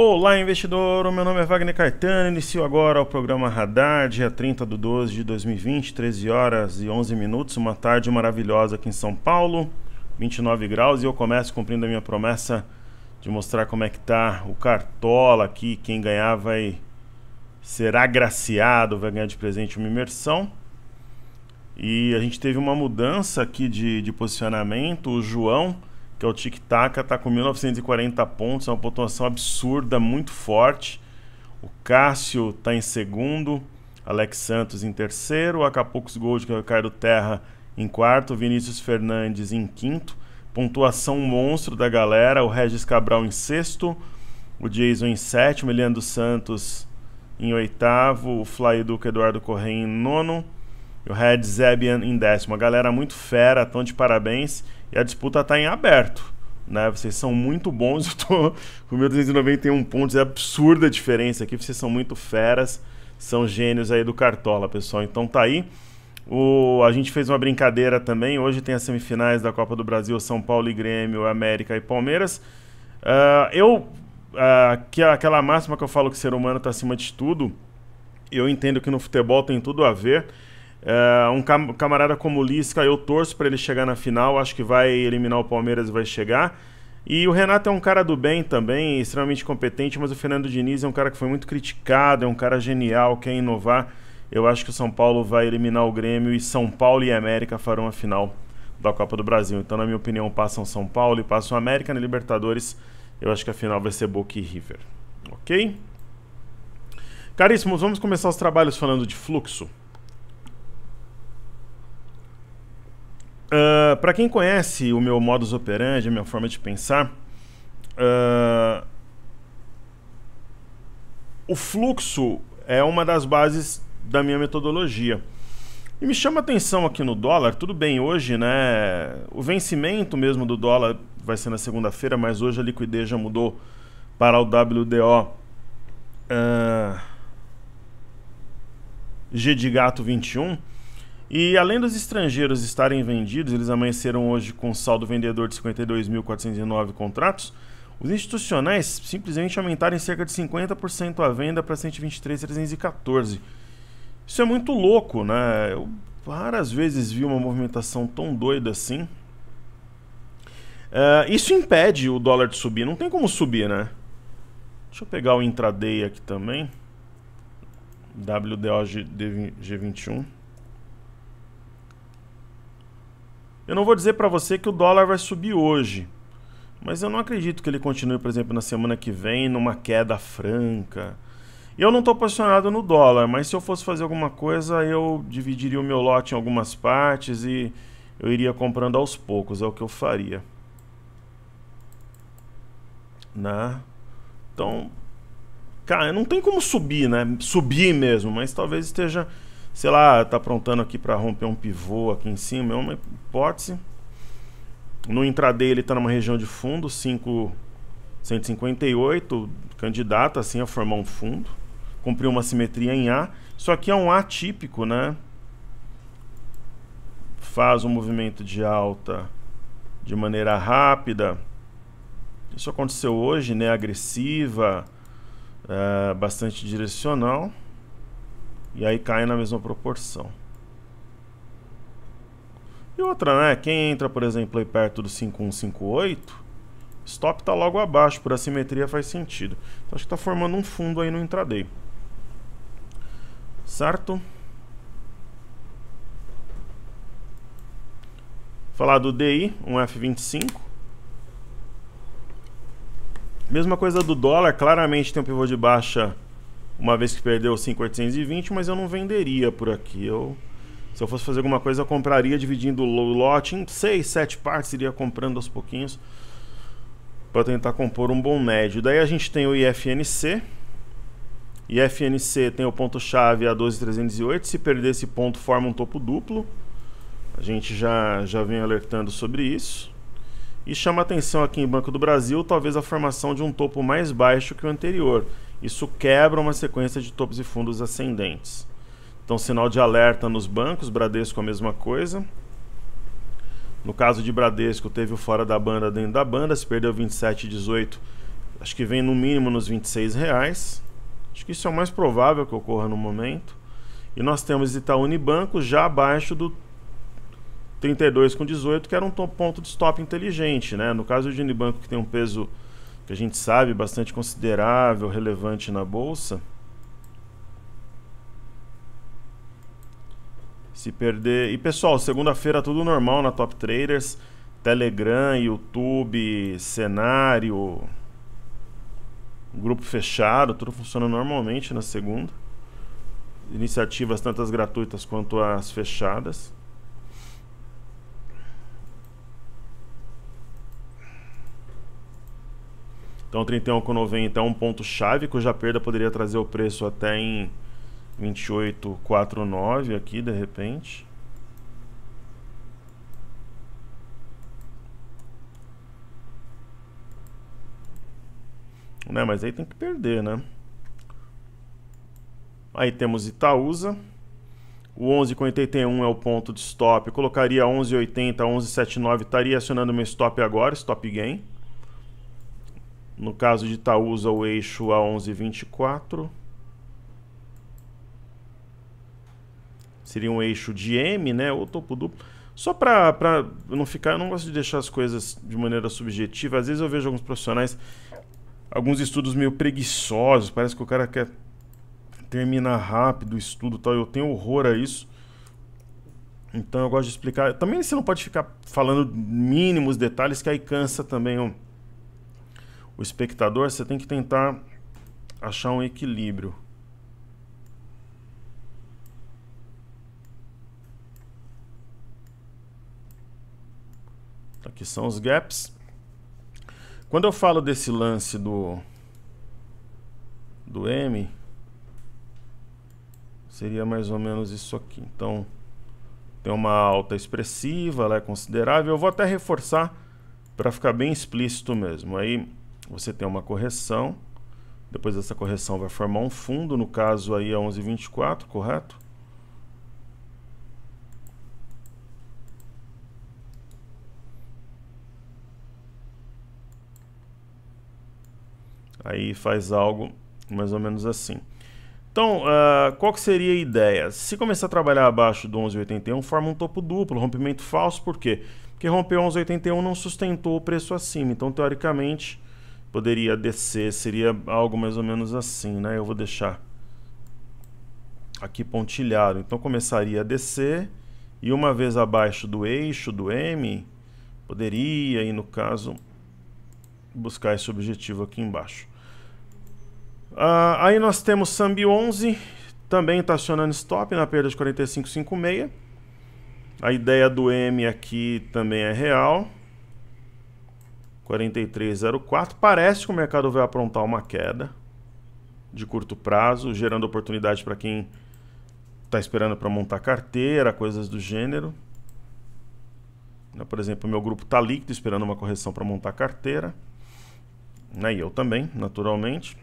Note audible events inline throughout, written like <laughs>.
Olá, investidor! O meu nome é Wagner Caetano. Inicio agora o programa Radar, dia 30 de 12 de 2020, 13 horas e 11 minutos. Uma tarde maravilhosa aqui em São Paulo, 29 graus. E eu começo cumprindo a minha promessa de mostrar como é que tá o Cartola aqui. Quem ganhar vai ser agraciado, vai ganhar de presente uma imersão. E a gente teve uma mudança aqui de, de posicionamento. O João que é o Tic Taca, está com 1940 pontos, é uma pontuação absurda, muito forte. O Cássio está em segundo, Alex Santos em terceiro, Acapulco Gold, que é o Ricardo Terra, em quarto, Vinícius Fernandes em quinto. Pontuação monstro da galera, o Regis Cabral em sexto, o Jason em sétimo, Leandro Santos em oitavo, o Fly Duque Eduardo Correia em nono, o Red Zebian em décimo. A galera muito fera, tão de parabéns. E a disputa está em aberto. Né? Vocês são muito bons, <laughs> eu tô com 1.291 pontos, é absurda a diferença aqui, vocês são muito feras, são gênios aí do Cartola, pessoal. Então tá aí. O, a gente fez uma brincadeira também. Hoje tem as semifinais da Copa do Brasil, São Paulo e Grêmio, América e Palmeiras. Uh, eu. Uh, que, aquela máxima que eu falo que o ser humano está acima de tudo, eu entendo que no futebol tem tudo a ver. É, um cam camarada como o Lisca, eu torço para ele chegar na final, acho que vai eliminar o Palmeiras e vai chegar. E o Renato é um cara do bem também, extremamente competente, mas o Fernando Diniz é um cara que foi muito criticado, é um cara genial, quer inovar. Eu acho que o São Paulo vai eliminar o Grêmio e São Paulo e América farão a final da Copa do Brasil. Então, na minha opinião, passam São Paulo e passam América na Libertadores. Eu acho que a final vai ser Boca e River. Ok? Caríssimos, vamos começar os trabalhos falando de fluxo. Uh, ah, para quem conhece o meu modus operandi, a minha forma de pensar, uh, o fluxo é uma das bases da minha metodologia. E me chama atenção aqui no dólar, tudo bem, hoje, né? O vencimento mesmo do dólar vai ser na segunda-feira, mas hoje a liquidez já mudou para o WDO. Uh, ah, G de gato 21. E além dos estrangeiros estarem vendidos, eles amanheceram hoje com saldo vendedor de 52.409 contratos, os institucionais simplesmente aumentaram em cerca de 50% a venda para 123.314. Isso é muito louco, né? Eu várias vezes vi uma movimentação tão doida assim. Uh, isso impede o dólar de subir, não tem como subir, né? Deixa eu pegar o intraday aqui também. WDOG G21. Eu não vou dizer para você que o dólar vai subir hoje, mas eu não acredito que ele continue, por exemplo, na semana que vem, numa queda franca. Eu não estou posicionado no dólar, mas se eu fosse fazer alguma coisa, eu dividiria o meu lote em algumas partes e eu iria comprando aos poucos, é o que eu faria. Né? Então, cara, não tem como subir, né? Subir mesmo, mas talvez esteja sei lá, tá aprontando aqui para romper um pivô aqui em cima, é uma hipótese. No intraday ele está numa região de fundo, 5158 158, candidato assim a formar um fundo, cumpriu uma simetria em A. Isso aqui é um A típico, né? Faz um movimento de alta de maneira rápida. Isso aconteceu hoje, né? Agressiva, é, bastante direcional. E aí cai na mesma proporção. E outra, né? Quem entra, por exemplo, aí perto do 5158, stop está logo abaixo, por assimetria faz sentido. Então acho que está formando um fundo aí no intraday. Certo? Falar do DI, um F25. Mesma coisa do dólar, claramente tem um pivô de baixa uma vez que perdeu os 5,820, mas eu não venderia por aqui. Eu, se eu fosse fazer alguma coisa, eu compraria dividindo o lote em 6, 7 partes, iria comprando aos pouquinhos para tentar compor um bom médio. Daí a gente tem o IFNC. IFNC tem o ponto-chave a 12.308. Se perder esse ponto, forma um topo duplo. A gente já, já vem alertando sobre isso. E chama atenção aqui em Banco do Brasil, talvez a formação de um topo mais baixo que o anterior. Isso quebra uma sequência de topos e fundos ascendentes. Então, sinal de alerta nos bancos, Bradesco a mesma coisa. No caso de Bradesco, teve o fora da banda dentro da banda, se perdeu 27,18, acho que vem no mínimo nos 26 reais. Acho que isso é o mais provável que ocorra no momento. E nós temos Itaú Unibanco já abaixo do 32,18, que era um ponto de stop inteligente. Né? No caso de Unibanco, que tem um peso que a gente sabe bastante considerável, relevante na bolsa, se perder. E pessoal, segunda-feira tudo normal na Top Traders, Telegram, YouTube, cenário, grupo fechado, tudo funciona normalmente na segunda. Iniciativas tantas gratuitas quanto as fechadas. Então 31,90 é um ponto chave, cuja perda poderia trazer o preço até em 28,49 aqui de repente. Né, mas aí tem que perder, né? Aí temos Itaúsa. O 11,81 é o ponto de stop. Eu colocaria 11,80, 11,79. Estaria acionando meu stop agora, stop gain. No caso de Itaúsa, o eixo a 1124. Seria um eixo de M, né? Ou topo duplo. Só para não ficar, eu não gosto de deixar as coisas de maneira subjetiva. Às vezes eu vejo alguns profissionais, alguns estudos meio preguiçosos. Parece que o cara quer terminar rápido o estudo tal. Eu tenho horror a isso. Então eu gosto de explicar. Também você não pode ficar falando mínimos detalhes que aí cansa também. Ó o espectador, você tem que tentar achar um equilíbrio. Aqui são os gaps. Quando eu falo desse lance do do M, seria mais ou menos isso aqui. Então, tem uma alta expressiva, ela é considerável. Eu vou até reforçar para ficar bem explícito mesmo. Aí você tem uma correção, depois dessa correção vai formar um fundo, no caso aí é 11,24, correto? Aí faz algo mais ou menos assim. Então, uh, qual que seria a ideia? Se começar a trabalhar abaixo do 11,81, forma um topo duplo, rompimento falso, por quê? Porque rompeu 11,81 não sustentou o preço acima, então teoricamente poderia descer, seria algo mais ou menos assim, né? Eu vou deixar aqui pontilhado. Então começaria a descer e uma vez abaixo do eixo do M, poderia, e no caso, buscar esse objetivo aqui embaixo. Ah, aí nós temos Sambi 11, também está acionando stop na perda de 45,56. A ideia do M aqui também é real. 43,04. Parece que o mercado vai aprontar uma queda de curto prazo, gerando oportunidade para quem está esperando para montar carteira, coisas do gênero. Né, por exemplo, meu grupo está líquido esperando uma correção para montar carteira. Né, e eu também, naturalmente.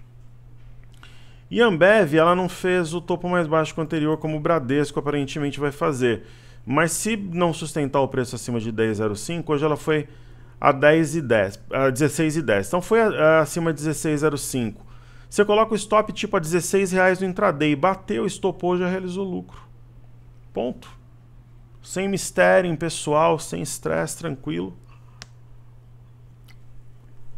E a Ambev, ela não fez o topo mais baixo que o anterior, como o Bradesco aparentemente vai fazer. Mas se não sustentar o preço acima de 10,05, hoje ela foi a 10 e 10, a 16 e 10. Então foi acima de 16,05. Você coloca o stop tipo a 16 reais no intraday, bateu, estopou, já realizou lucro. Ponto. Sem mistério, impessoal, sem estresse, tranquilo.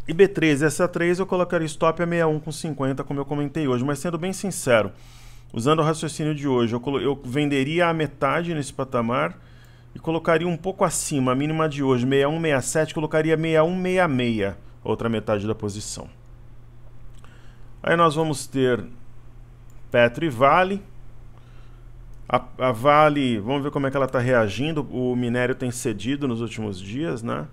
E B3, essa 3 eu colocaria stop a 61,50, como eu comentei hoje. Mas sendo bem sincero, usando o raciocínio de hoje, eu, eu venderia a metade nesse patamar e colocaria um pouco acima, a mínima de hoje, 6167, colocaria 6166, outra metade da posição. Aí nós vamos ter Petro e Vale. A, a Vale, vamos ver como é que ela está reagindo. O minério tem cedido nos últimos dias, né?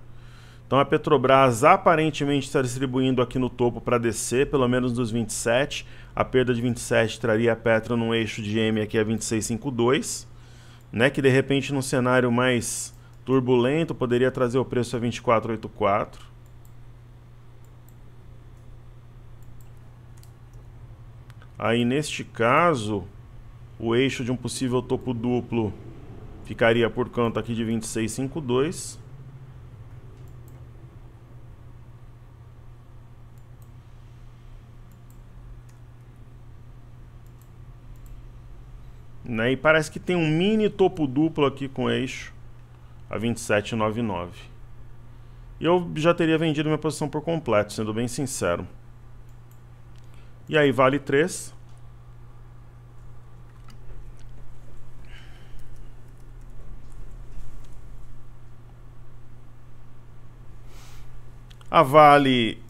Então a Petrobras aparentemente está distribuindo aqui no topo para descer, pelo menos dos 27. A perda de 27 traria a Petro num eixo de M aqui a 26,52 né, que de repente num cenário mais turbulento poderia trazer o preço a 2484. Aí neste caso, o eixo de um possível topo duplo ficaria por canto aqui de 2652 Né? E parece que tem um mini topo duplo aqui com eixo a 27,99. Eu já teria vendido minha posição por completo, sendo bem sincero. E aí vale 3. A Vale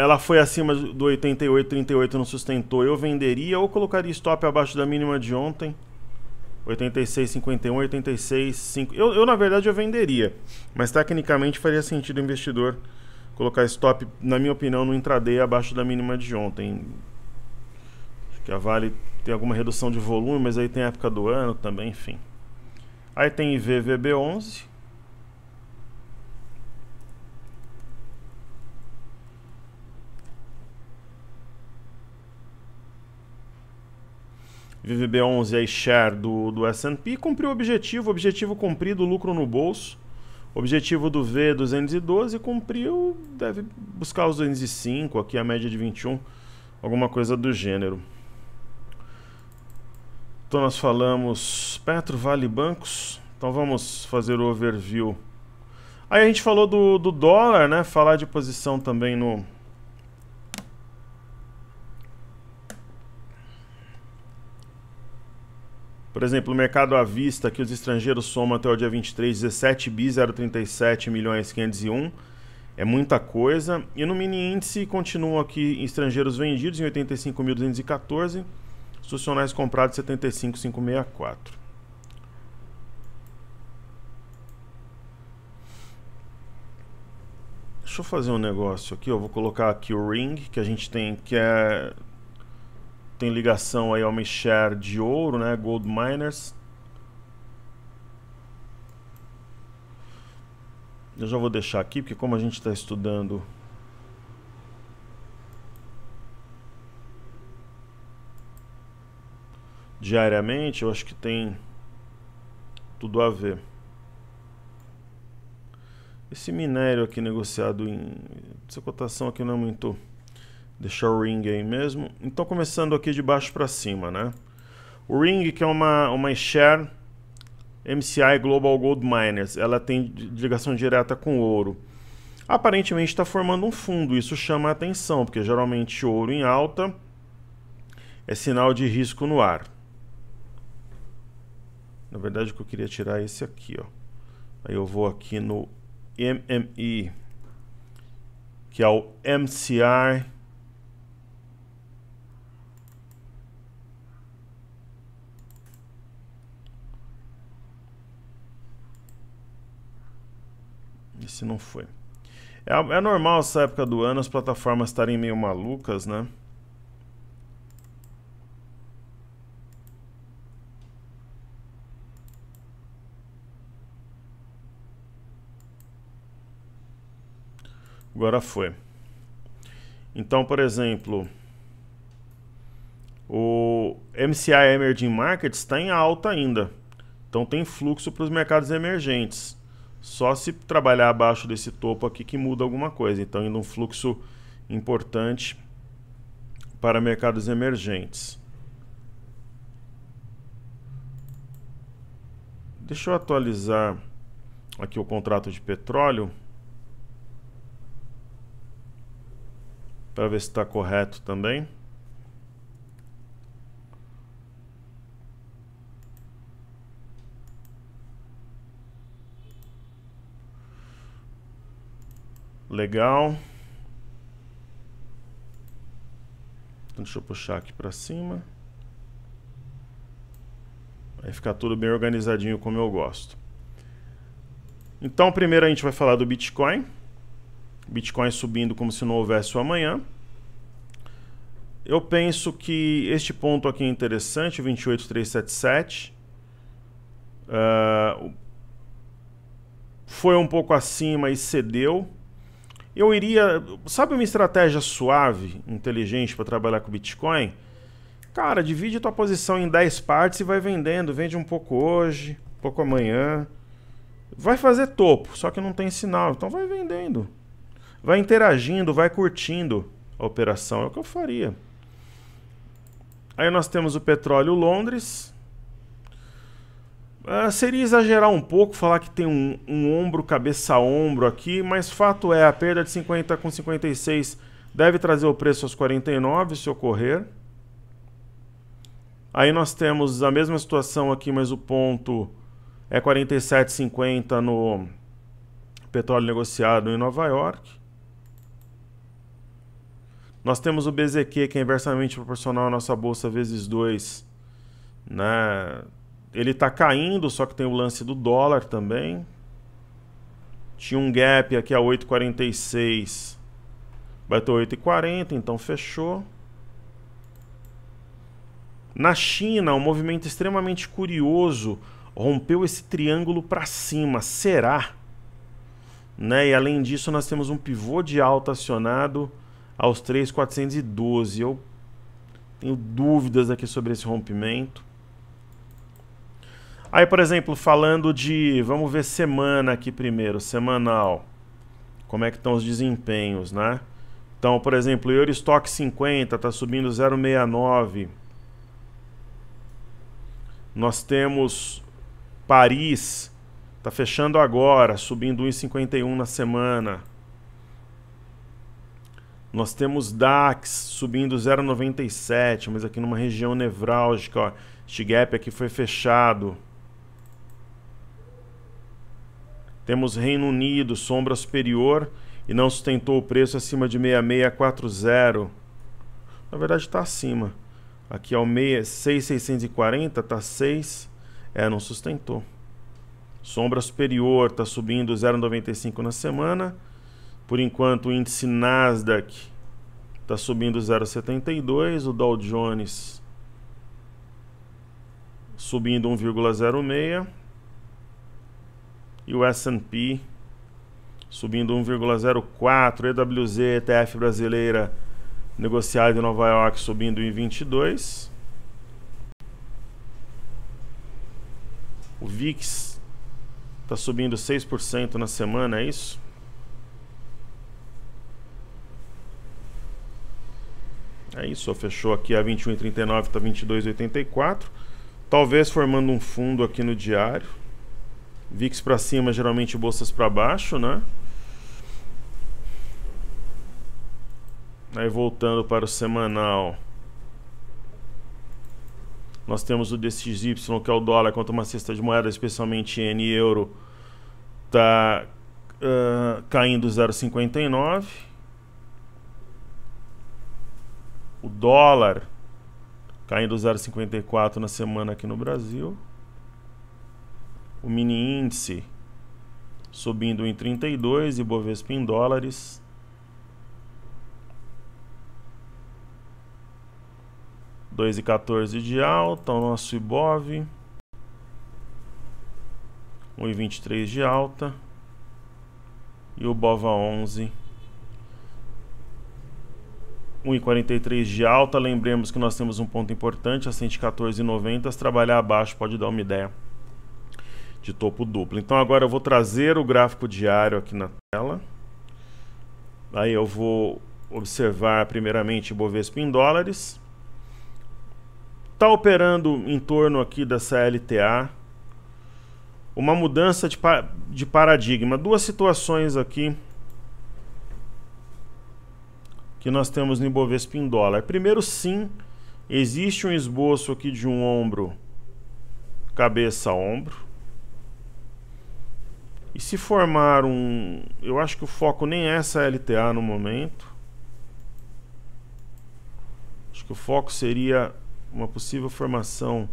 ela foi acima do 88,38 não sustentou, eu venderia ou colocaria stop abaixo da mínima de ontem? 86,51, 86,5. Eu, eu, na verdade, eu venderia. Mas, tecnicamente, faria sentido o investidor colocar stop, na minha opinião, no intraday abaixo da mínima de ontem. Acho que a Vale tem alguma redução de volume, mas aí tem época do ano também, enfim. Aí tem IVVB11, VVB11 e share do, do S&P, cumpriu o objetivo, objetivo cumprido, lucro no bolso. Objetivo do V 212 cumpriu, deve buscar os 205, aqui a média de 21, alguma coisa do gênero. Então nós falamos Petro, Vale Bancos. Então vamos fazer o overview. Aí a gente falou do, do dólar, né? Falar de posição também no, Por exemplo, o mercado à vista que os estrangeiros somam até o dia 23, 17 bi 037 milhões 501. É muita coisa. E no mini índice continuam aqui estrangeiros vendidos em 85.214, institucionais comprados 75.564. Deixa eu fazer um negócio aqui, eu vou colocar aqui o ring que a gente tem, que é tem ligação aí ao share de ouro, né? Gold miners. Eu já vou deixar aqui, porque como a gente está estudando... diariamente, eu acho que tem tudo a ver. Esse minério aqui negociado em... Essa cotação aqui não aumentou. É Deixar o ring aí mesmo. Então começando aqui de baixo para cima, né? O ring que é uma uma share MCI Global Gold Miners, ela tem ligação direta com ouro. Aparentemente está formando um fundo, isso chama a atenção, porque geralmente ouro em alta é sinal de risco no ar. Na verdade, o que eu queria tirar é esse aqui, ó. Aí eu vou aqui no MMI, que é o MCI Esse não foi. É, é normal essa época do ano as plataformas estarem meio malucas, né? Agora foi. Então, por exemplo, o MCI Emerging Markets está em alta ainda. Então tem fluxo para os mercados emergentes. Só se trabalhar abaixo desse topo aqui que muda alguma coisa. Então, indo um fluxo importante para mercados emergentes. Deixa eu atualizar aqui o contrato de petróleo para ver se está correto também. Legal. Então, deixa eu puxar aqui para cima. Vai ficar tudo bem organizadinho como eu gosto. Então, primeiro a gente vai falar do Bitcoin. Bitcoin subindo como se não houvesse o amanhã. Eu penso que este ponto aqui é interessante, 28377. Uh, ah, foi um pouco acima e cedeu eu iria. Sabe uma estratégia suave, inteligente para trabalhar com Bitcoin? Cara, divide tua posição em 10 partes e vai vendendo. Vende um pouco hoje, um pouco amanhã. Vai fazer topo, só que não tem sinal. Então vai vendendo. Vai interagindo, vai curtindo a operação. É o que eu faria. Aí nós temos o petróleo Londres. Uh, seria exagerar um pouco falar que tem um, um ombro, cabeça ombro aqui, mas fato é, a perda de 50 com 56 deve trazer o preço aos 49 se ocorrer. Aí nós temos a mesma situação aqui, mas o ponto é 47,50 no petróleo negociado em Nova York. Nós temos o BZQ, que é inversamente proporcional à nossa bolsa vezes 2, né? ele está caindo, só que tem o lance do dólar também. Tinha um gap aqui a 8,46. Bateu 8,40, então fechou. Na China, um movimento extremamente curioso rompeu esse triângulo para cima. Será? Né? E além disso, nós temos um pivô de alta acionado aos 3,412. Eu tenho dúvidas aqui sobre esse rompimento. Aí, por exemplo, falando de. Vamos ver semana aqui primeiro, semanal. Como é que estão os desempenhos, né? Então, por exemplo, Eurostock 50 está subindo 0,69. Nós temos Paris, está fechando agora, subindo 1,51 na semana. Nós temos DAX subindo 0,97, mas aqui numa região nevrálgica. Ó. Este gap aqui foi fechado. Temos Reino Unido, sombra superior e não sustentou o preço acima de 6640. Na verdade está acima. Aqui ao 6640 está 6, é, não sustentou. Sombra superior está subindo 0,95 na semana. Por enquanto o índice Nasdaq está subindo 0,72, o Dow Jones subindo 1,06 e o S&P subindo 1,04, EWZ ETF brasileira negociada em Nova York subindo em 22. O VIX está subindo 6% na semana, é isso? É isso, fechou aqui a 21,39, está 22,84. Talvez formando um fundo aqui no diário. VIX para cima, geralmente bolsas para baixo, né? Aí voltando para o semanal. Nós temos o DXY, que é o dólar contra uma cesta de moedas, especialmente N e euro, tá uh, caindo 0,59. O dólar caindo 0,54 na semana aqui no Brasil o mini índice subindo em 32 e Bovespa em dólares. Dois e 14 de alta, o nosso Ibov. 1,23 de alta. E o Bova 11. 1,43 de alta. Lembremos que nós temos um ponto importante, a 114,90. Se trabalhar abaixo pode dar uma ideia de topo duplo. Então agora eu vou trazer o gráfico diário aqui na tela. Aí eu vou observar primeiramente Bovespa em dólares. Está operando em torno aqui dessa LTA. Uma mudança de, pa de paradigma. Duas situações aqui que nós temos no Ibovespa em dólar. Primeiro, sim, existe um esboço aqui de um ombro, cabeça-ombro. E se formar um. Eu acho que o foco nem é essa LTA no momento. Acho que o foco seria uma possível formação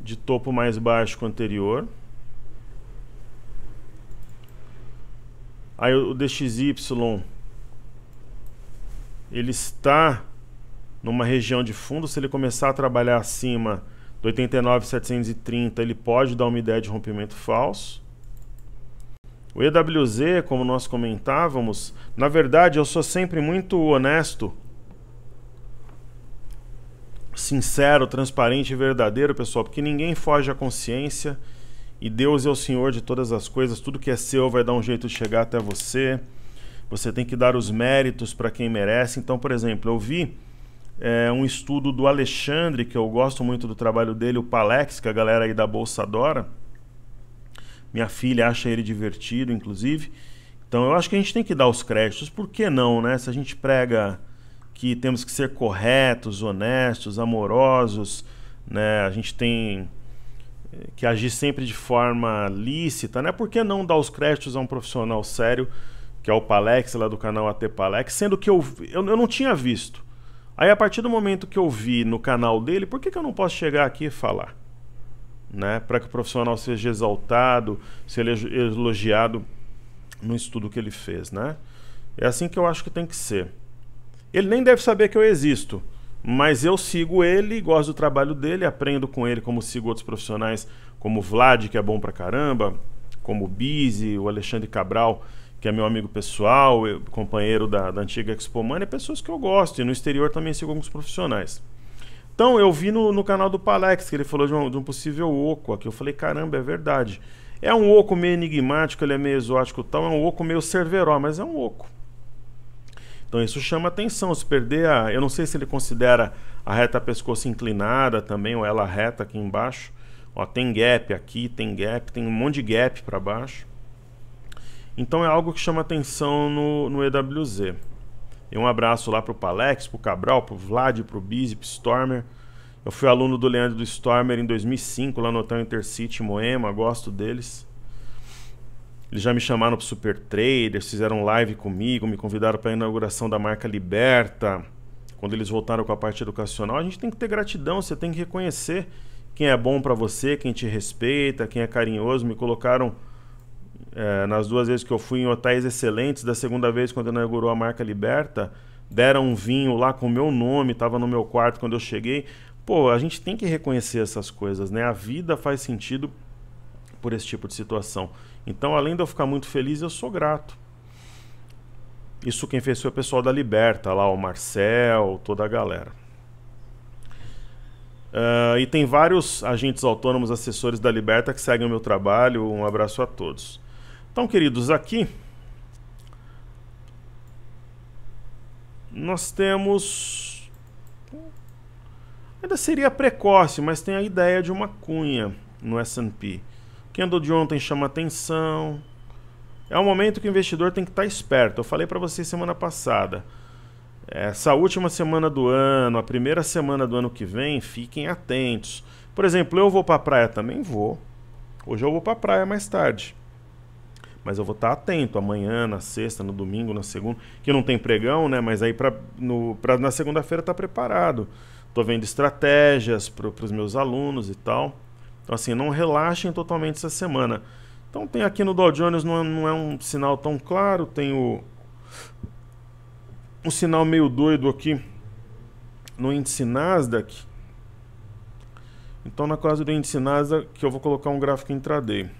de topo mais baixo que o anterior. Aí o DXY ele está numa região de fundo, se ele começar a trabalhar acima do 89,730 ele pode dar uma ideia de rompimento falso. O EWZ, como nós comentávamos, na verdade eu sou sempre muito honesto, sincero, transparente e verdadeiro, pessoal, porque ninguém foge à consciência e Deus é o Senhor de todas as coisas, tudo que é seu vai dar um jeito de chegar até você. Você tem que dar os méritos para quem merece. Então, por exemplo, eu vi é, um estudo do Alexandre, que eu gosto muito do trabalho dele, o Palex, que a galera aí da Bolsa adora. Minha filha acha ele divertido, inclusive. Então eu acho que a gente tem que dar os créditos, por que não, né? Se a gente prega que temos que ser corretos, honestos, amorosos, né? A gente tem eh, que agir sempre de forma lícita, né? Por que não dar os créditos a um profissional sério, que é o Palex, lá do canal AT Palex, sendo que eu, eu, eu não tinha visto. Aí a partir do momento que eu vi no canal dele, por que, que eu não posso chegar aqui e falar? Né? Para que o profissional seja exaltado, seja elogiado no estudo que ele fez, né? É assim que eu acho que tem que ser. Ele nem deve saber que eu existo, mas eu sigo ele, gosto do trabalho dele, aprendo com ele como sigo outros profissionais, como o Vlad, que é bom pra caramba, como o Bizi, o Alexandre Cabral, que é meu amigo pessoal, companheiro da, da antiga Expo Money, pessoas que eu gosto. E no exterior também sigo alguns profissionais. Então, eu vi no, no canal do Palex que ele falou de um, de um possível oco aqui. Eu falei, caramba, é verdade. É um oco meio enigmático, ele é meio exótico tal, é um oco meio cerveró, mas é um oco. Então isso chama atenção. Se perder a. Eu não sei se ele considera a reta pescoço inclinada também, ou ela reta aqui embaixo. Ó, tem gap aqui, tem gap, tem um monte de gap para baixo. Então é algo que chama atenção no, no EWZ. E um abraço lá pro Palex, pro Cabral, pro Vlad, pro Bizip, Stormer. Eu fui aluno do Leandro do Stormer em 2005, lá no Hotel Intercity Moema, gosto deles. Eles já me chamaram pro Super Trader, fizeram live comigo, me convidaram para a inauguração da marca Liberta. Quando eles voltaram com a parte educacional, a gente tem que ter gratidão, você tem que reconhecer quem é bom para você, quem te respeita, quem é carinhoso. Me colocaram é, nas duas vezes que eu fui em hotéis excelentes, da segunda vez, quando inaugurou a marca Liberta, deram um vinho lá com o meu nome, estava no meu quarto quando eu cheguei. Pô, a gente tem que reconhecer essas coisas, né? A vida faz sentido por esse tipo de situação. Então, além de eu ficar muito feliz, eu sou grato. Isso quem fez foi o pessoal da Liberta, lá o Marcel, toda a galera. Uh, e tem vários agentes autônomos, assessores da Liberta que seguem o meu trabalho. Um abraço a todos. Então, queridos, aqui nós temos ainda seria precoce, mas tem a ideia de uma cunha no S&P. O candle de ontem chama atenção. É um momento que o investidor tem que estar esperto. Eu falei para vocês semana passada. Essa última semana do ano, a primeira semana do ano que vem, fiquem atentos. Por exemplo, eu vou para a praia também vou. Hoje eu vou para a praia mais tarde. Mas eu vou estar atento amanhã, na sexta, no domingo, na segunda, que não tem pregão, né? Mas aí pra, no, pra, na segunda-feira tá preparado. Tô vendo estratégias para os meus alunos e tal. Então, assim, não relaxem totalmente essa semana. Então, tem aqui no Dow Jones, não, é, não é um sinal tão claro, tem o, um sinal meio doido aqui no índice Nasdaq. Então, na casa do índice Nasdaq, que eu vou colocar um gráfico intraday.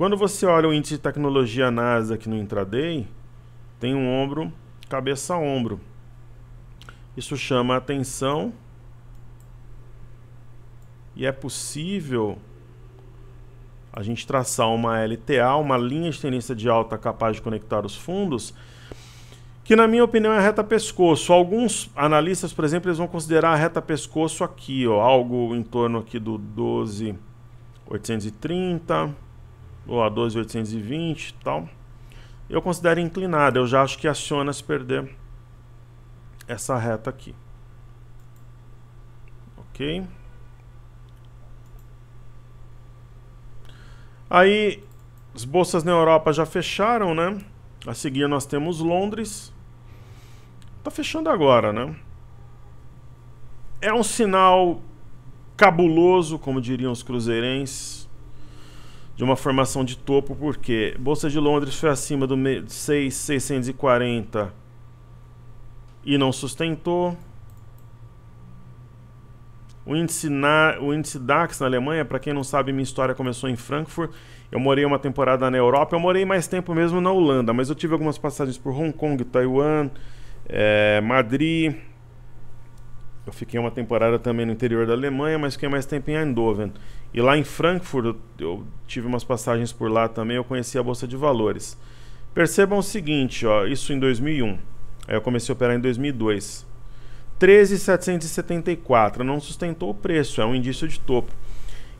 Quando você olha o índice de tecnologia NASA aqui no intraday, tem um ombro, cabeça ombro. Isso chama atenção e é possível a gente traçar uma LTA, uma linha de tendência de alta capaz de conectar os fundos, que na minha opinião é a reta pescoço. Alguns analistas, por exemplo, eles vão considerar a reta pescoço aqui, ó, algo em torno aqui do 12.830 ou a 12,820 e tal, eu considero inclinada. Eu já acho que aciona se perder essa reta aqui. Ok? Aí as bolsas na Europa já fecharam, né? A seguir nós temos Londres. Tá fechando agora, né? É um sinal cabuloso, como diriam os cruzeirenses de uma formação de topo, porque Bolsa de Londres foi acima do 6,640 e não sustentou. O índice, na, o índice DAX na Alemanha, para quem não sabe, minha história começou em Frankfurt. Eu morei uma temporada na Europa, eu morei mais tempo mesmo na Holanda, mas eu tive algumas passagens por Hong Kong, Taiwan, é, Madrid eu fiquei uma temporada também no interior da Alemanha, mas fiquei mais tempo em Eindhoven. E lá em Frankfurt, eu, tive umas passagens por lá também, eu conheci a Bolsa de Valores. Percebam o seguinte, ó, isso em 2001. Aí eu comecei a operar em 2002. 13,774, não sustentou o preço, é um indício de topo.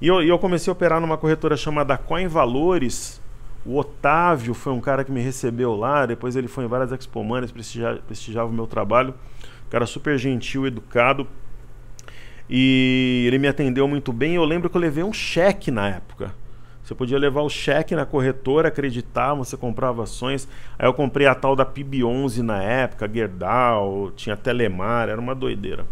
E eu, eu comecei a operar numa corretora chamada Coin Valores. O Otávio foi um cara que me recebeu lá, depois ele foi em várias expomanas, prestigiava, prestigiava o meu trabalho. Cara super gentil, educado. E ele me atendeu muito bem. Eu lembro que eu levei um cheque na época. Você podia levar o cheque na corretora, acreditar, você comprava ações. Aí eu comprei a tal da PIB11 na época, Gerdau, tinha Telemar, era uma doideira.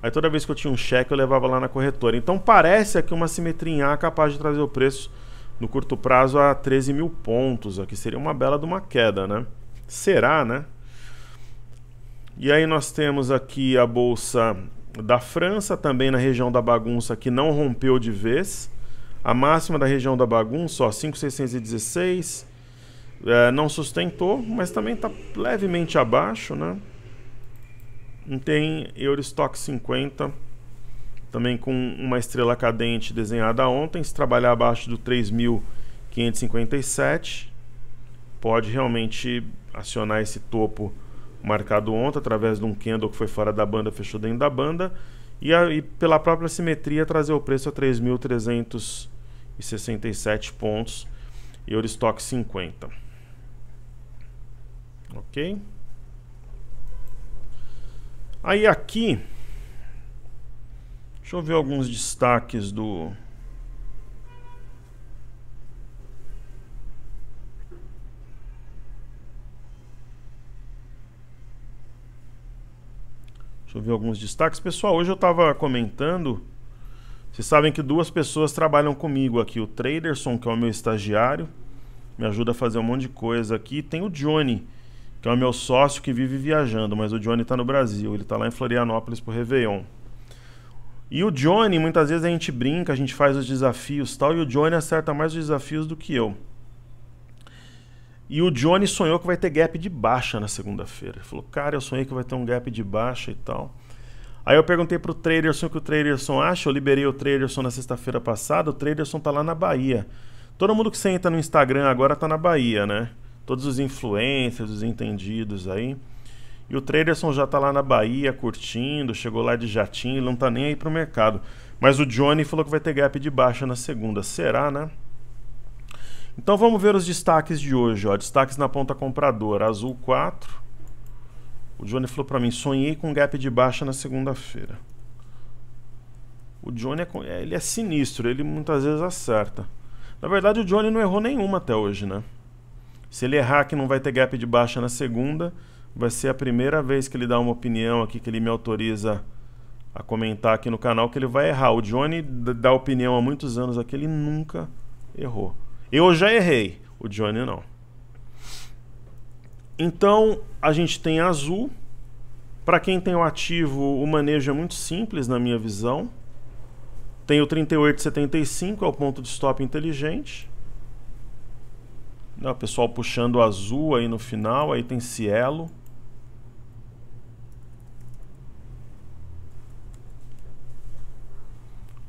Aí toda vez que eu tinha um cheque, eu levava lá na corretora. Então parece aqui uma simetria em A capaz de trazer o preço no curto prazo a 13 mil pontos, aqui seria uma bela de uma queda, né? Será, né? E aí nós temos aqui a bolsa da França, também na região da bagunça, que não rompeu de vez. A máxima da região da bagunça, 5,616, é, não sustentou, mas também está levemente abaixo, né? Tem Eurostock 50, também com uma estrela cadente desenhada ontem, se trabalhar abaixo do 3.557, pode realmente acionar esse topo marcado ontem através de um candle que foi fora da banda, fechou dentro da banda. E, a, e pela própria simetria trazer o preço a 3.367 pontos. Euristock 50. Ok? Aí aqui, deixa eu ver alguns destaques do Deixa eu ver alguns destaques. Pessoal, hoje eu estava comentando. Vocês sabem que duas pessoas trabalham comigo aqui. O Traderson, que é o meu estagiário, me ajuda a fazer um monte de coisa aqui. Tem o Johnny, que é o meu sócio que vive viajando, mas o Johnny está no Brasil. Ele está lá em Florianópolis pro Réveillon. E o Johnny, muitas vezes a gente brinca, a gente faz os desafios tal, e o Johnny acerta mais os desafios do que eu. E o Johnny sonhou que vai ter gap de baixa na segunda-feira. Ele falou, cara, eu sonhei que vai ter um gap de baixa e tal. Aí eu perguntei pro Traderson o que o Traderson acha. Eu liberei o Traderson na sexta-feira passada. O Traderson tá lá na Bahia. Todo mundo que você entra no Instagram agora tá na Bahia, né? Todos os influencers, os entendidos aí. E o Traderson já tá lá na Bahia curtindo, chegou lá de jatinho, ele não tá nem aí pro mercado. Mas o Johnny falou que vai ter gap de baixa na segunda. Será, né? Então vamos ver os destaques de hoje. Ó. Destaques na ponta compradora, azul 4. O Johnny falou para mim, sonhei com gap de baixa na segunda-feira. O Johnny é, é, ele é sinistro, ele muitas vezes acerta. Na verdade o Johnny não errou nenhuma até hoje, né? Se ele errar que não vai ter gap de baixa na segunda, vai ser a primeira vez que ele dá uma opinião aqui, que ele me autoriza a comentar aqui no canal, que ele vai errar. O Johnny dá opinião há muitos anos aqui, ele nunca errou. Eu já errei, o Johnny não. Então, a gente tem azul. Para quem tem o ativo, o manejo é muito simples, na minha visão. Tem o 3875, é o ponto de stop inteligente. Né, o pessoal puxando o azul aí no final, aí tem cielo.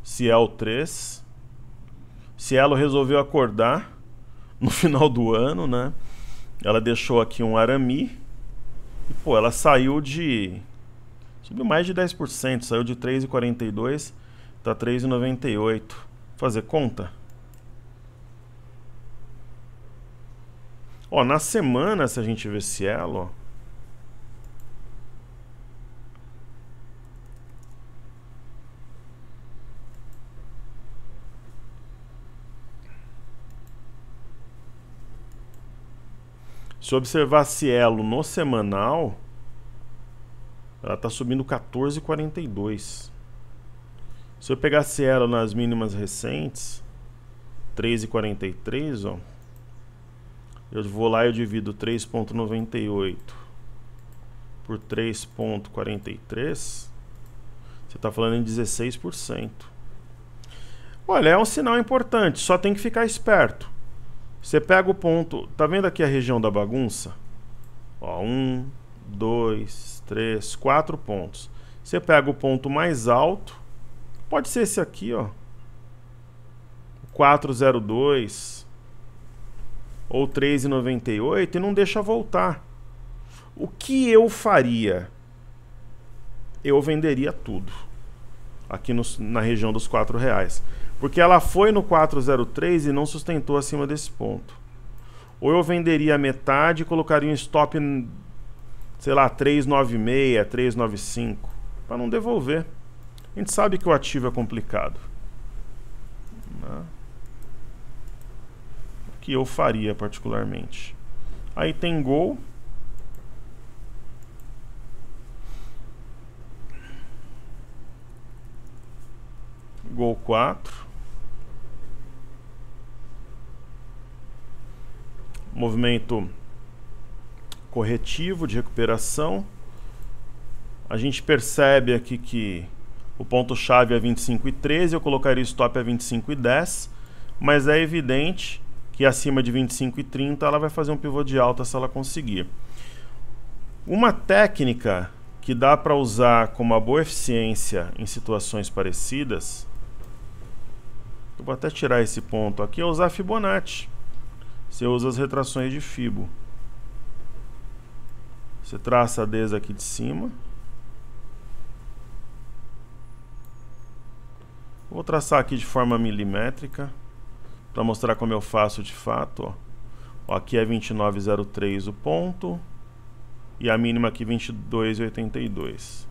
Ciel 3 ela resolveu acordar no <laughs> final do ano, né? Ela deixou aqui um arami. E, pô, ela saiu de. Subiu mais de 10%. Saiu de 3,42 tá 3,98. Fazer conta? Ó, na semana, se a gente ver Cielo, ó. Se observar Cielo no semanal, ela está subindo 14,42. Se eu pegar Cielo nas mínimas recentes, 3,43, ó. Eu vou lá e eu divido 3,98 por 3,43. Você está falando em 16%. Olha, é um sinal importante, só tem que ficar esperto. Você pega o ponto, tá vendo aqui a região da bagunça? Ó, um, dois, três, quatro pontos. Você pega o ponto mais alto, pode ser esse aqui, ó. 402 ou 3,98 e não deixa voltar. O que eu faria? Eu venderia tudo aqui no, na região dos quatro reais. Porque ela foi no 403 e não sustentou acima desse ponto. Ou eu venderia metade e colocaria um stop, sei lá, 396, 395, para não devolver. A gente sabe que o ativo é complicado. Né? O que eu faria particularmente. Aí tem gol. Gol 4. movimento corretivo de recuperação. A gente percebe aqui que o ponto-chave é 25 e 13, eu colocaria o stop a 25 e 10, mas é evidente que acima de 25 e 30 ela vai fazer um pivô de alta se ela conseguir. Uma técnica que dá para usar com uma boa eficiência em situações parecidas, eu vou até tirar esse ponto aqui, é usar Fibonacci você usa as retrações de fibo. Você traça a desde aqui de cima. Vou traçar aqui de forma milimétrica para mostrar como eu faço de fato. Ó. Ó, aqui é 29,03 o ponto e a mínima aqui 22,82.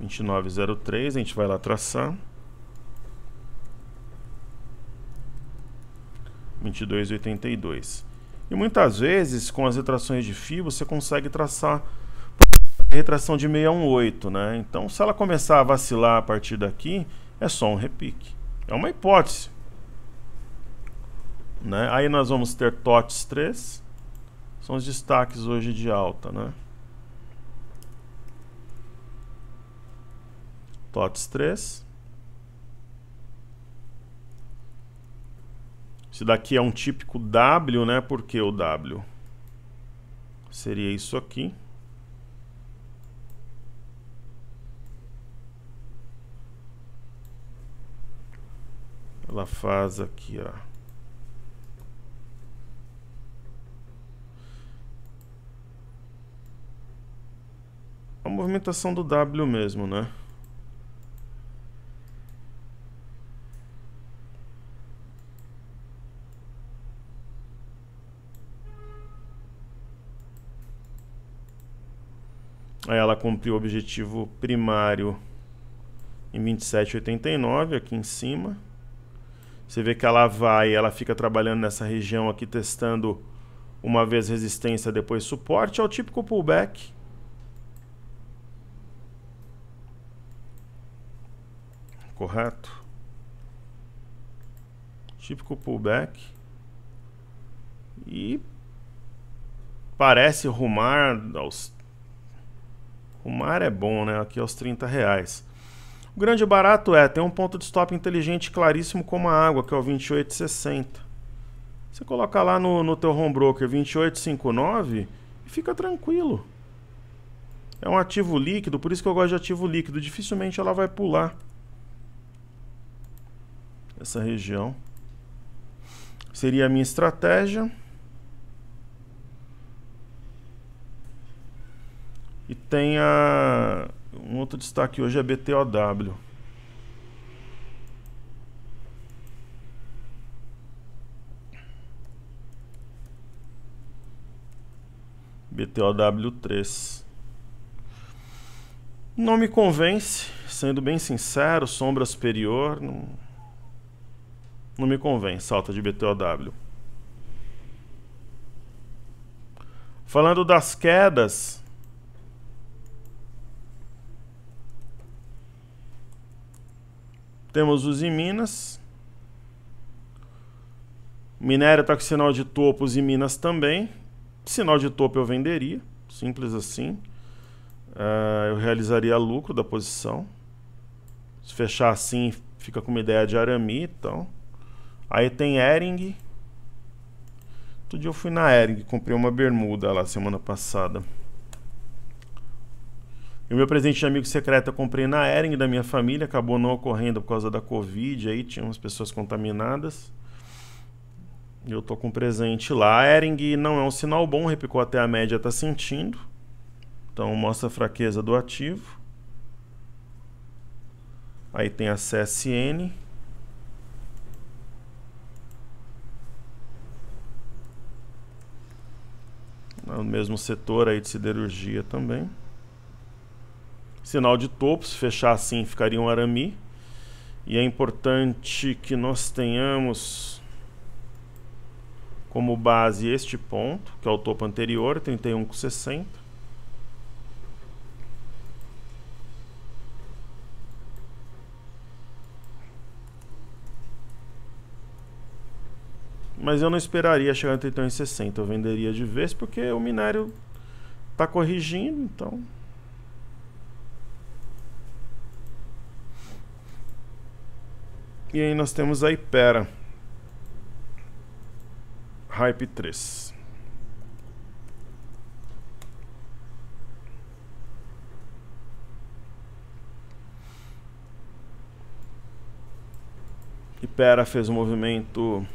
29,03 a gente vai lá traçar 22,82. E muitas vezes, com as retrações de fio, você consegue traçar a retração de 618, né? Então, se ela começar a vacilar a partir daqui, é só um repique. É uma hipótese. Né? Aí nós vamos ter TOTS 3. São os destaques hoje de alta, né? TOTS 3. Esse daqui é um típico W, né? Por que o W? Seria isso aqui. Ela faz aqui, ó. A movimentação do W mesmo, né? Ela cumpriu o objetivo primário em 27,89, aqui em cima. Você vê que ela vai, ela fica trabalhando nessa região aqui, testando uma vez resistência, depois suporte. É o típico pullback. Correto? Típico pullback. E parece rumar aos o mar é bom, né? Aqui aos é 30 reais. O grande barato é, tem um ponto de stop inteligente claríssimo como a água, que é o 2860. Você coloca lá no, no teu home broker 2859 e fica tranquilo. É um ativo líquido, por isso que eu gosto de ativo líquido. Dificilmente ela vai pular essa região. Seria a minha estratégia. Tem a. Um outro destaque hoje é BTOW. BTOW3. Não me convence, sendo bem sincero, sombra superior. Não, não me convence, salta de BTOW. Falando das quedas, Temos os em Minas. Minério está com sinal de topos e Minas também. Sinal de topo eu venderia, simples assim. Uh, eu realizaria lucro da posição. Se fechar assim, fica com uma ideia de Arami, então. Aí tem Ering. Outro dia eu fui na Ering, comprei uma bermuda lá semana passada. E o meu presente de amigo secreto eu comprei na Ering da minha família, acabou não ocorrendo por causa da Covid, aí tinha umas pessoas contaminadas. Eu tô com um presente lá. A Ering não é um sinal bom, repicou até a média, tá sentindo. Então mostra a fraqueza do ativo. Aí tem a CSN. No ah, mesmo setor aí de siderurgia também sinal de topo, se fechar assim ficaria um arame. E é importante que nós tenhamos como base este ponto, que é o topo anterior, 31 com 60. Mas eu não esperaria chegar em 31,60. Eu venderia de vez porque o minério está corrigindo, então E aí nós temos a Hypera. Hype 3. Hypera fez um movimento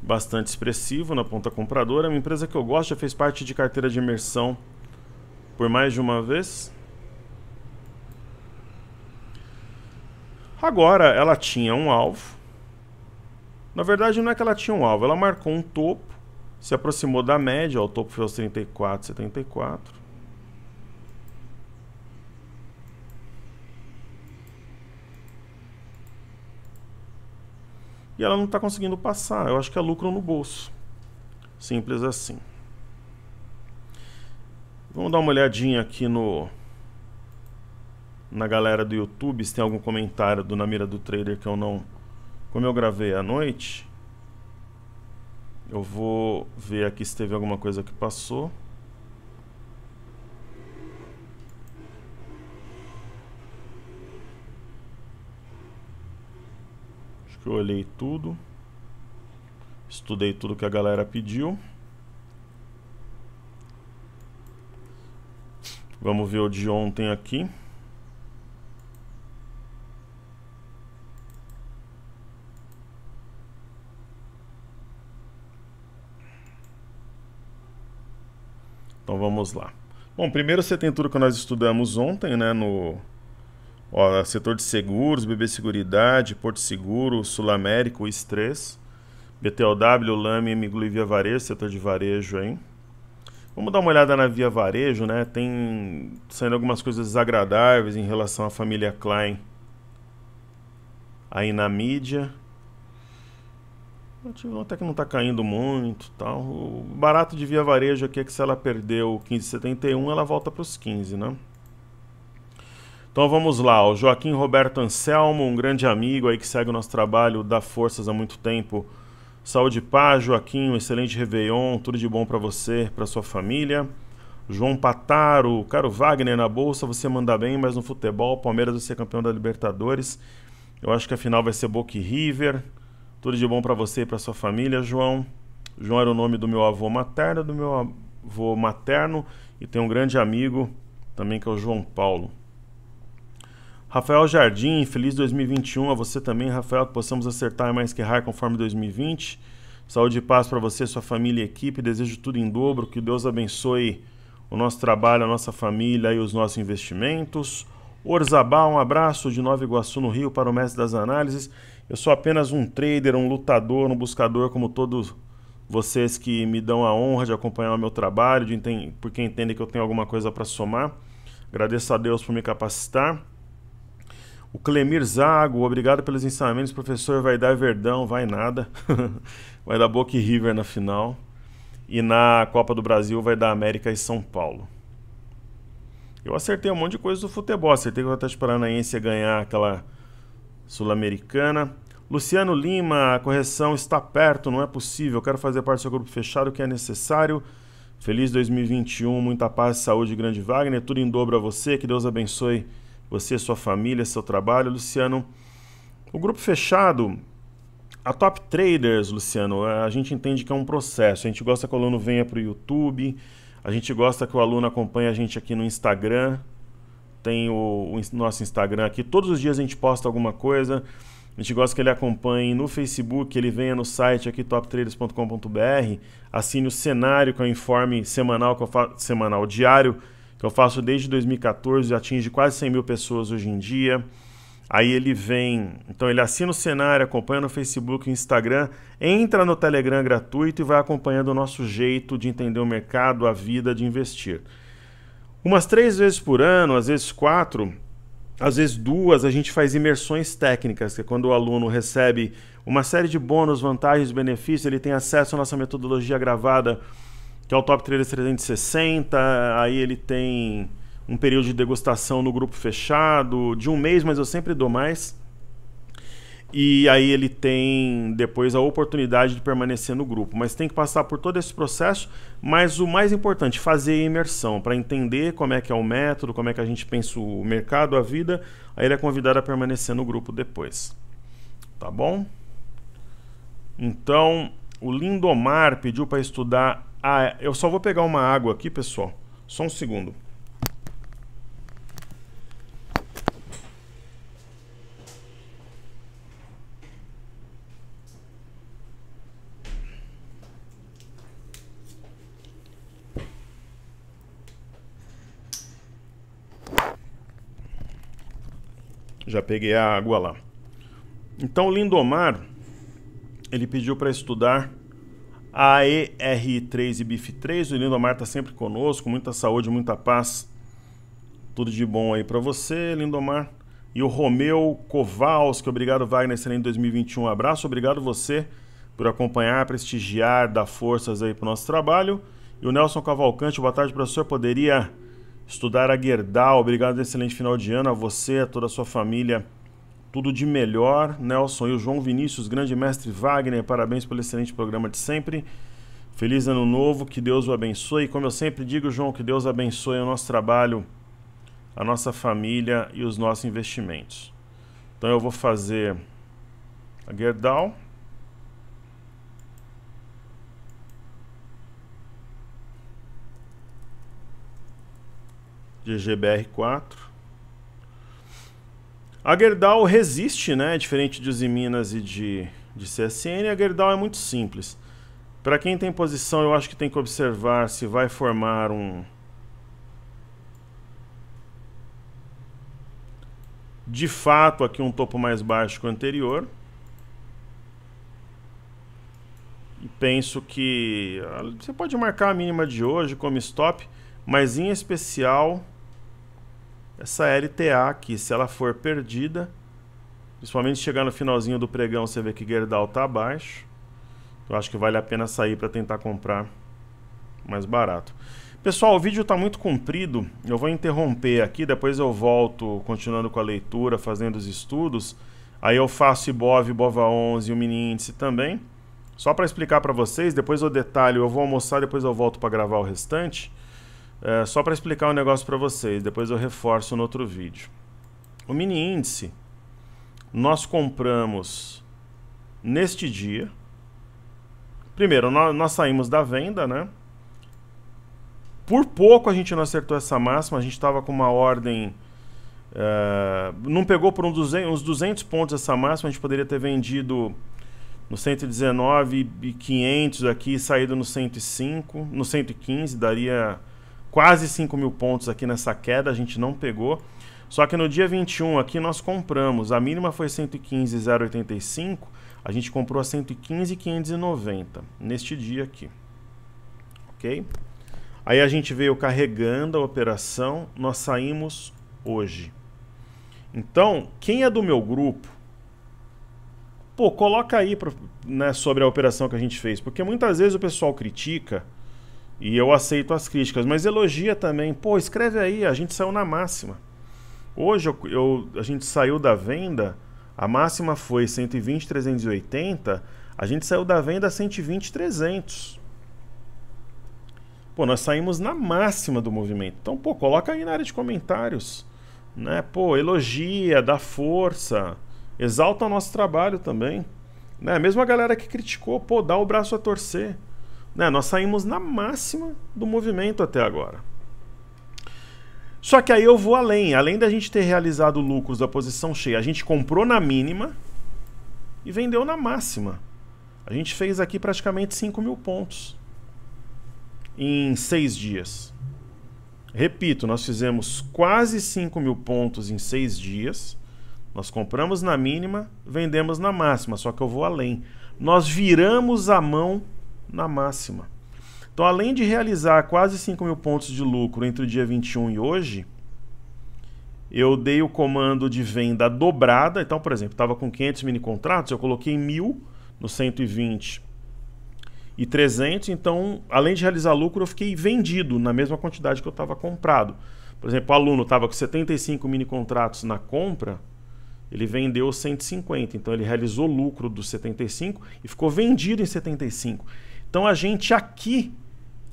bastante expressivo na ponta compradora. É uma empresa que eu gosto, já fez parte de carteira de imersão por mais de uma vez. Agora ela tinha um alvo. Na verdade, não é que ela tinha um alvo, ela marcou um topo, se aproximou da média, ó, o topo foi aos 34, 74. E ela não está conseguindo passar. Eu acho que é lucro no bolso. Simples assim. Vamos dar uma olhadinha aqui no na galera do YouTube se tem algum comentário do Na Mira do Trader que eu não. Como eu gravei à noite, eu vou ver aqui se teve alguma coisa que passou. Acho que eu olhei tudo. Estudei tudo que a galera pediu. Vamos ver o de ontem aqui. Então vamos lá. Bom, primeiro você tem tudo que nós estudamos ontem, né? No ó, setor de seguros, BB Seguridade, Porto Seguro, Sul Américo, IS3, BTLW, LAME, Miglu e Via Varejo, setor de varejo aí. Vamos dar uma olhada na Via Varejo, né? Tem saindo algumas coisas desagradáveis em relação à família Klein aí na mídia até que não está caindo muito tal. O barato de via varejo aqui é que se ela perdeu 15,71, ela volta para os 15, né? Então vamos lá, o Joaquim Roberto Anselmo, um grande amigo aí que segue o nosso trabalho, dá forças há muito tempo. Saúde paz, Joaquim, um excelente Réveillon, tudo de bom para você, para sua família. João Pataro, caro Wagner, na bolsa você manda bem, mas no futebol, Palmeiras vai ser campeão da Libertadores. Eu acho que a final vai ser Boca e River. Tudo de bom para você e para sua família, João. João era o nome do meu avô materno, do meu avô materno e tem um grande amigo também que é o João Paulo. Rafael Jardim, feliz 2021 a você também, Rafael, que possamos acertar mais que errar conforme 2020. Saúde e paz para você, sua família e equipe. Desejo tudo em dobro, que Deus abençoe o nosso trabalho, a nossa família e os nossos investimentos. Orzabal, um abraço de Nova Iguaçu, no Rio, para o mestre das análises. Eu sou apenas um trader, um lutador, um buscador, como todos vocês que me dão a honra de acompanhar o meu trabalho, de enten porque entendem que eu tenho alguma coisa para somar. Agradeço a Deus por me capacitar. O Clemir Zago, obrigado pelos ensinamentos, professor. Vai dar Verdão, vai nada. <laughs> vai dar Boca e River na final. E na Copa do Brasil vai dar América e São Paulo. Eu acertei um monte de coisa do futebol. Acertei que o Atlético Paranaense ia ganhar aquela Sul-Americana. Luciano Lima, a correção está perto, não é possível. Quero fazer parte do seu grupo fechado, que é necessário. Feliz 2021, muita paz, saúde, grande Wagner. Tudo em dobro a você. Que Deus abençoe você, sua família, seu trabalho. Luciano, o grupo fechado, a Top Traders, Luciano, é, a gente entende que é um processo. A gente gosta que o aluno venha para o YouTube, a gente gosta que o aluno acompanhe a gente aqui no Instagram, tem o, o, nosso Instagram aqui. Todos os dias a gente posta alguma coisa. A gente gosta que ele acompanhe no Facebook, ele venha no site aqui toptraders.com.br, assine o cenário que é o informe semanal, que eu faço, semanal diário, que eu faço desde 2014, atinge quase 100 mil pessoas hoje em dia. Aí ele vem, então ele assina o cenário, acompanha no Facebook e Instagram, entra no Telegram gratuito e vai acompanhando o nosso jeito de entender o mercado, a vida, de investir. Umas três vezes por ano, às vezes quatro, às vezes duas, a gente faz imersões técnicas, que é quando o aluno recebe uma série de bônus, vantagens, benefícios, ele tem acesso à nossa metodologia gravada, que é o Top Traders 360, aí ele tem um período de degustação no grupo fechado, de um mês, mas eu sempre dou mais e aí ele tem depois a oportunidade de permanecer no grupo. Mas tem que passar por todo esse processo, mas o mais importante, fazer a imersão, para entender como é que é o método, como é que a gente pensa o mercado, a vida, aí ele é convidado a permanecer no grupo depois. Tá bom? Então, o Lindomar pediu para estudar... Ah, eu só vou pegar uma água aqui, pessoal. Só um segundo. já peguei a água lá. Então Lindomar ele pediu para estudar a ER3 e BIF3. O Lindomar está sempre conosco, muita saúde, muita paz. Tudo de bom aí para você, Lindomar. E o Romeu Kowalski, obrigado Wagner, excelente 2021. Um abraço, obrigado você por acompanhar, prestigiar, dar forças aí para o nosso trabalho. E o Nelson Cavalcante, boa tarde, professor. Poderia estudar a Guerdal. Obrigado, excelente final de ano a você, a toda a sua família. Tudo de melhor, Nelson e o João Vinícius, grande mestre Wagner. Parabéns pelo excelente programa de sempre. Feliz ano novo, que Deus o abençoe. Como eu sempre digo, João, que Deus abençoe o nosso trabalho, a nossa família e os nossos investimentos. Então eu vou fazer a Guerdal. Gbr 4 A Gerdau resiste, né? Diferente de Usiminas e de, de CSN, a Gerdau é muito simples. Para quem tem posição, eu acho que tem que observar se vai formar um... De fato, aqui um topo mais baixo que o anterior. E penso que... Ah, você pode marcar a mínima de hoje como stop, mas em especial essa LTA aqui, se ela for perdida, principalmente chegar no finalzinho do pregão, você vê que Gerdau está abaixo. Eu acho que vale a pena sair para tentar comprar mais barato. Pessoal, o vídeo está muito comprido, eu vou interromper aqui, depois eu volto continuando com a leitura, fazendo os estudos. Aí eu faço IBOV, IBOVA11 e o mini índice também. Só para explicar para vocês, depois eu detalho, eu vou almoçar, depois eu volto para gravar o restante. É, só para explicar um negócio para vocês, depois eu reforço no outro vídeo. O mini índice nós compramos neste dia. Primeiro, nós, nós saímos da venda, né? Por pouco a gente não acertou essa máxima, a gente estava com uma ordem. É, não pegou por um 200, uns 200 pontos essa máxima, a gente poderia ter vendido no 119 e aqui, saído no 105, no 115, daria quase 5 mil pontos aqui nessa queda, a gente não pegou. Só que no dia 21 aqui nós compramos, a mínima foi 115,085, a gente comprou a 115,590 neste dia aqui. OK? Aí a gente veio carregando a operação, nós saímos hoje. Então, quem é do meu grupo, pô, coloca aí pra, né, sobre a operação que a gente fez, porque muitas vezes o pessoal critica e eu aceito as críticas, mas elogia também. Pô, escreve aí, a gente saiu na máxima. Hoje eu, eu, a gente saiu da venda, a máxima foi 120, 380, a gente saiu da venda 120, 300. Pô, nós saímos na máxima do movimento. Então, pô, coloca aí na área de comentários, né? Pô, elogia, dá força, exalta o nosso trabalho também, né? Mesmo a galera que criticou, pô, dá o braço a torcer. Né? Nós saímos na máxima do movimento até agora. Só que aí eu vou além. Além da gente ter realizado lucros da posição cheia, a gente comprou na mínima e vendeu na máxima. A gente fez aqui praticamente 5 mil pontos em seis dias. Repito, nós fizemos quase 5 mil pontos em seis dias. Nós compramos na mínima, vendemos na máxima, só que eu vou além. Nós viramos a mão na máxima. Então, além de realizar quase 5 mil pontos de lucro entre o dia 21 e hoje, eu dei o comando de venda dobrada. Então, por exemplo, estava com 500 mini contratos, eu coloquei mil no 120 e 300. Então, além de realizar lucro, eu fiquei vendido na mesma quantidade que eu estava comprado. Por exemplo, o aluno estava com 75 mini contratos na compra, ele vendeu 150. Então, ele realizou lucro dos 75 e ficou vendido em 75. Então a gente aqui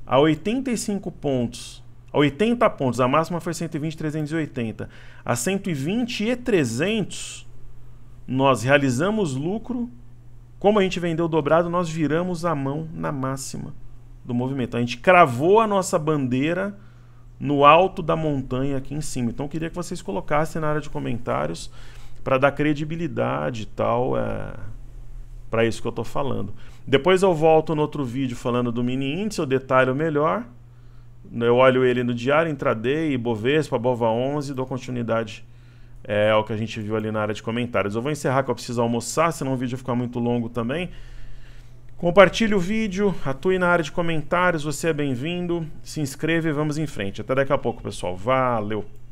a 85 pontos, a 80 pontos, a máxima foi 120, 380. A 120 e 300 nós realizamos lucro. Como a gente vendeu dobrado, nós viramos a mão na máxima do movimento. A gente cravou a nossa bandeira no alto da montanha aqui em cima. Então eu queria que vocês colocassem na área de comentários para dar credibilidade e tal é, para isso que eu estou falando. Depois eu volto no outro vídeo falando do mini índice, eu detalho melhor. Eu olho ele no diário, intraday, Bovespa, Bova11, dou continuidade é, ao que a gente viu ali na área de comentários. Eu vou encerrar que eu preciso almoçar, senão o vídeo ficar muito longo também. Compartilhe o vídeo, atue na área de comentários, você é bem-vindo. Se inscreva e vamos em frente. Até daqui a pouco, pessoal. Valeu!